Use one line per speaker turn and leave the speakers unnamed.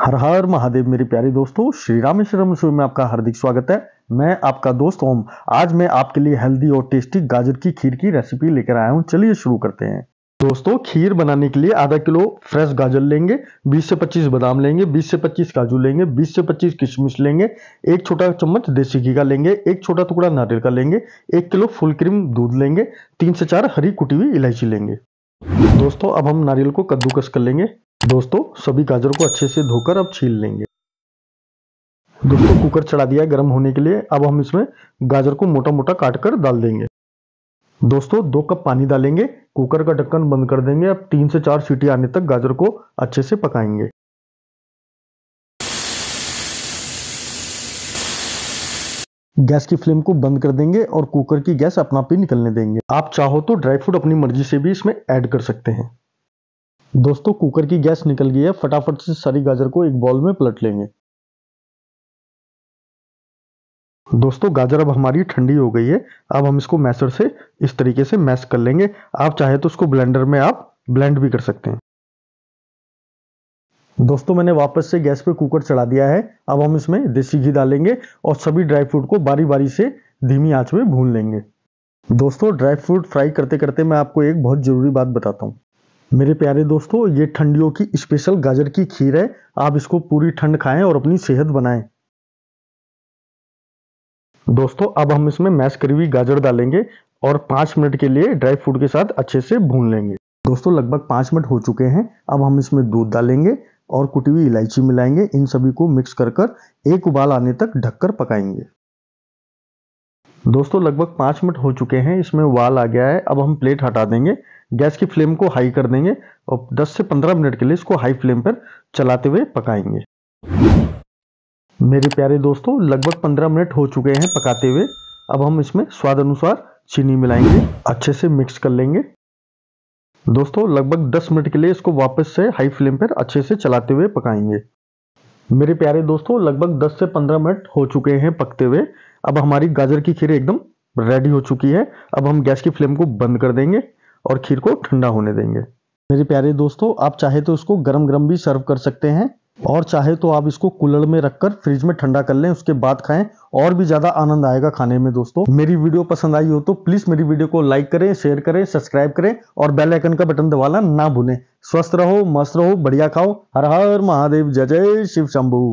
हर हर महादेव मेरे प्यारे दोस्तों श्री रामेश्वरम शो में आपका हार्दिक स्वागत है मैं आपका दोस्त ओम आज मैं आपके लिए हेल्दी और टेस्टी गाजर की खीर की रेसिपी लेकर आया हूँ चलिए शुरू करते हैं दोस्तों खीर बनाने के लिए आधा किलो फ्रेश गाजर लेंगे 20 से 25 बादाम लेंगे 20 से 25 काजू लेंगे 20 से 25 किशमिश लेंगे एक छोटा चम्मच देसी घी का लेंगे एक छोटा टुकड़ा नारियल का लेंगे एक किलो फुल क्रीम दूध लेंगे तीन से चार हरी कुटी हुई इलायची लेंगे दोस्तों अब हम नारियल को कद्दूकस कर लेंगे दोस्तों सभी गाजरों को अच्छे से धोकर अब छील लेंगे दोस्तों कुकर चढ़ा दिया गर्म होने के लिए अब हम इसमें गाजर को मोटा मोटा काट कर डाल देंगे दोस्तों दो कप पानी डालेंगे कुकर का ढक्कन बंद कर देंगे अब तीन से चार सीटी आने तक गाजर को अच्छे से पकाएंगे गैस की फ्लेम को बंद कर देंगे और कुकर की गैस अपना पी निकलने देंगे आप चाहो तो ड्राई फ्रूट अपनी मर्जी से भी इसमें ऐड कर सकते हैं दोस्तों कुकर की गैस निकल गई है फटाफट से सारी गाजर को एक बॉल में पलट लेंगे दोस्तों गाजर अब हमारी ठंडी हो गई है अब हम इसको मैसर से इस तरीके से मैश कर लेंगे आप चाहे तो उसको ब्लेंडर में आप ब्लेंड भी कर सकते हैं दोस्तों मैंने वापस से गैस पे कुकर चढ़ा दिया है अब हम इसमें देसी घी डालेंगे और सभी ड्राई फ्रूट को बारी बारी से धीमी आंच में भून लेंगे दोस्तों ड्राई फ्रूट फ्राई करते करते मैं आपको एक बहुत ज़रूरी बात बताता हूँ मेरे प्यारे दोस्तों ये ठंडियों की स्पेशल गाजर की खीर है आप इसको पूरी ठंड खाएं और अपनी सेहत बनाएं दोस्तों अब हम इसमें मैश करी हुई गाजर डालेंगे और पांच मिनट के लिए ड्राई फ्रूट के साथ अच्छे से भून लेंगे दोस्तों लगभग पांच मिनट हो चुके हैं अब हम इसमें दूध डालेंगे और कुटी हुई इलायची मिलाएंगे इन सभी को मिक्स कर कर एक उबाल आने तक ढककर पकाएंगे दोस्तों लगभग पाँच मिनट हो चुके हैं इसमें वाल आ गया है अब हम प्लेट हटा देंगे गैस की फ्लेम को हाई कर देंगे और 10 से 15 मिनट के लिए इसको हाई फ्लेम पर चलाते हुए पकाएंगे मेरे प्यारे दोस्तों लगभग 15 मिनट हो चुके हैं पकाते हुए अब हम इसमें स्वाद अनुसार चीनी मिलाएंगे अच्छे से मिक्स कर लेंगे दोस्तों लगभग 10 मिनट के लिए इसको वापस से हाई फ्लेम पर अच्छे से चलाते हुए पकाएंगे मेरे प्यारे दोस्तों लगभग 10 से 15 मिनट हो चुके हैं पकते हुए अब हमारी गाजर की खीर एकदम रेडी हो चुकी है अब हम गैस की फ्लेम को बंद कर देंगे और खीर को ठंडा होने देंगे मेरे प्यारे दोस्तों आप चाहे तो इसको गरम गरम भी सर्व कर सकते हैं और चाहे तो आप इसको कूलर में रखकर फ्रिज में ठंडा कर लें उसके बाद खाएं और भी ज़्यादा आनंद आएगा खाने में दोस्तों मेरी वीडियो पसंद आई हो तो प्लीज़ मेरी वीडियो को लाइक करें शेयर करें सब्सक्राइब करें और बेल आइकन का बटन दबाना ना भूलें स्वस्थ रहो मस्त रहो बढ़िया खाओ हर हर महादेव जय जय शिव शंभू